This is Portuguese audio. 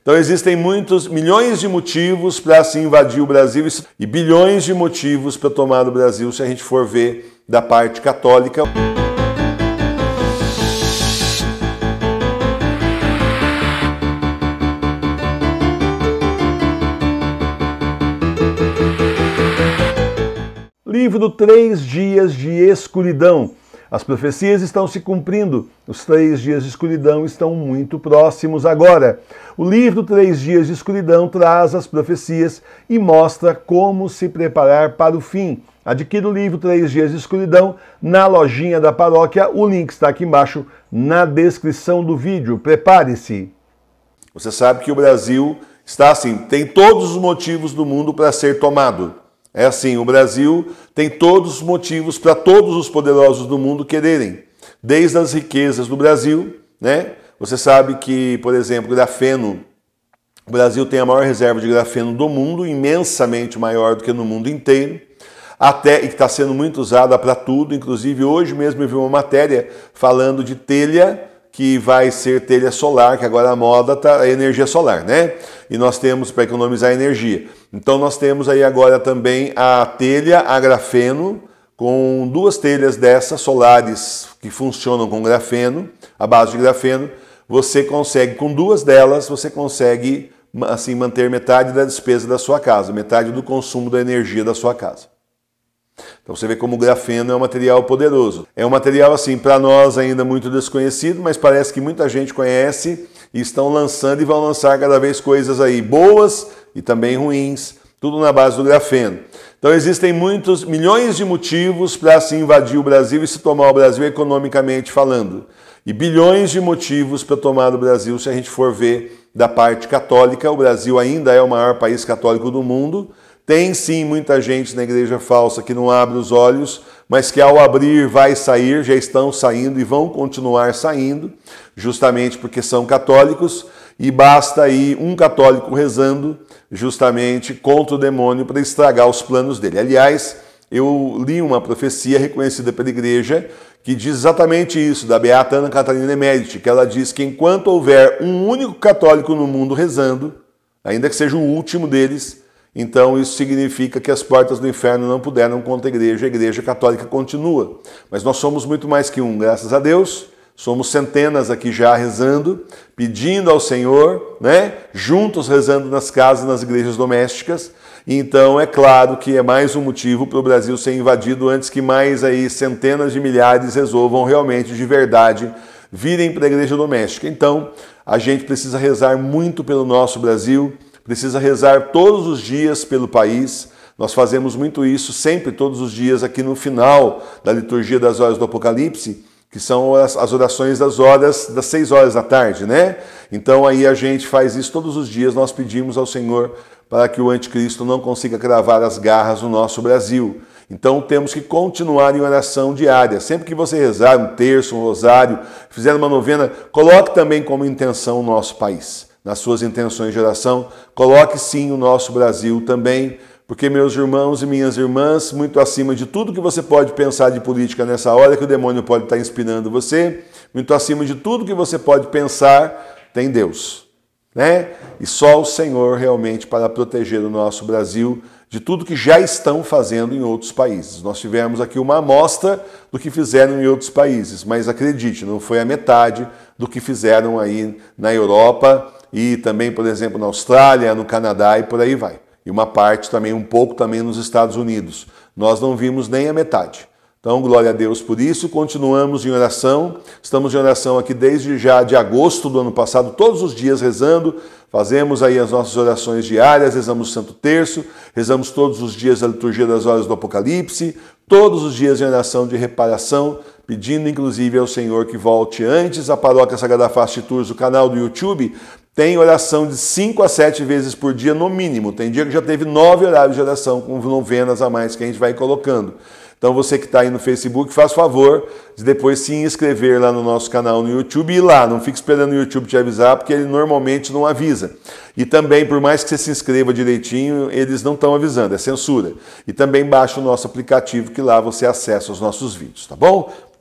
Então existem muitos milhões de motivos para se invadir o Brasil e bilhões de motivos para tomar o Brasil se a gente for ver da parte católica. Livro Três Dias de Escuridão as profecias estão se cumprindo. Os três dias de escuridão estão muito próximos agora. O livro Três Dias de Escuridão traz as profecias e mostra como se preparar para o fim. Adquira o livro Três Dias de Escuridão na lojinha da paróquia. O link está aqui embaixo na descrição do vídeo. Prepare-se! Você sabe que o Brasil está assim, tem todos os motivos do mundo para ser tomado. É assim, o Brasil tem todos os motivos para todos os poderosos do mundo quererem, desde as riquezas do Brasil, né? Você sabe que, por exemplo, grafeno, o Brasil tem a maior reserva de grafeno do mundo, imensamente maior do que no mundo inteiro, até e que está sendo muito usada para tudo. Inclusive hoje mesmo eu vi uma matéria falando de telha que vai ser telha solar, que agora a moda tá, é energia solar, né? E nós temos para economizar energia. Então nós temos aí agora também a telha a grafeno, com duas telhas dessas solares que funcionam com grafeno, a base de grafeno, você consegue com duas delas, você consegue assim manter metade da despesa da sua casa, metade do consumo da energia da sua casa. Então você vê como o grafeno é um material poderoso. É um material, assim, para nós ainda muito desconhecido, mas parece que muita gente conhece e estão lançando e vão lançar cada vez coisas aí boas e também ruins, tudo na base do grafeno. Então existem muitos milhões de motivos para se invadir o Brasil e se tomar o Brasil economicamente falando. E bilhões de motivos para tomar o Brasil se a gente for ver da parte católica. O Brasil ainda é o maior país católico do mundo, tem sim muita gente na igreja falsa que não abre os olhos, mas que ao abrir vai sair, já estão saindo e vão continuar saindo, justamente porque são católicos e basta aí um católico rezando justamente contra o demônio para estragar os planos dele. Aliás, eu li uma profecia reconhecida pela igreja que diz exatamente isso, da beata Ana Catarina de que ela diz que enquanto houver um único católico no mundo rezando, ainda que seja o último deles, então isso significa que as portas do inferno não puderam contra a igreja, a igreja católica continua. Mas nós somos muito mais que um, graças a Deus. Somos centenas aqui já rezando, pedindo ao Senhor, né? Juntos rezando nas casas, nas igrejas domésticas. Então é claro que é mais um motivo para o Brasil ser invadido antes que mais aí centenas de milhares resolvam realmente de verdade virem para a igreja doméstica. Então, a gente precisa rezar muito pelo nosso Brasil precisa rezar todos os dias pelo país. Nós fazemos muito isso sempre, todos os dias, aqui no final da liturgia das horas do Apocalipse, que são as, orações das horas, das seis horas da tarde, né? Então aí a gente faz isso todos os dias, nós pedimos ao Senhor para que o anticristo não consiga cravar as garras no nosso Brasil. Então temos que continuar em oração diária. Sempre que você rezar um terço, um rosário, fizer uma novena, coloque também como intenção o nosso país nas suas intenções de oração, coloque sim o nosso Brasil também, porque, meus irmãos e minhas irmãs, muito acima de tudo que você pode pensar de política nessa hora que o demônio pode estar inspirando você, muito acima de tudo que você pode pensar, tem Deus. Né? E só o Senhor realmente para proteger o nosso Brasil de tudo que já estão fazendo em outros países. Nós tivemos aqui uma amostra do que fizeram em outros países, mas acredite, não foi a metade do que fizeram aí na Europa, e também, por exemplo, na Austrália, no Canadá e por aí vai. E uma parte também, um pouco também nos Estados Unidos. Nós não vimos nem a metade. Então, glória a Deus por isso. Continuamos em oração. Estamos em oração aqui desde já de agosto do ano passado, todos os dias rezando. Fazemos aí as nossas orações diárias, rezamos o Santo Terço, rezamos todos os dias a liturgia das horas do Apocalipse, todos os dias em oração de reparação, pedindo inclusive ao Senhor que volte antes a Paróquia Sagrada Face Tours, o canal do YouTube, tem oração de 5 a 7 vezes por dia, no mínimo. Tem dia que já teve 9 horários de oração, com novenas a mais que a gente vai colocando. Então você que está aí no Facebook, faz favor de depois se inscrever lá no nosso canal no YouTube e ir lá. Não fique esperando o YouTube te avisar, porque ele normalmente não avisa. E também, por mais que você se inscreva direitinho, eles não estão avisando, é censura. E também baixa o nosso aplicativo que lá você acessa os nossos vídeos, tá bom?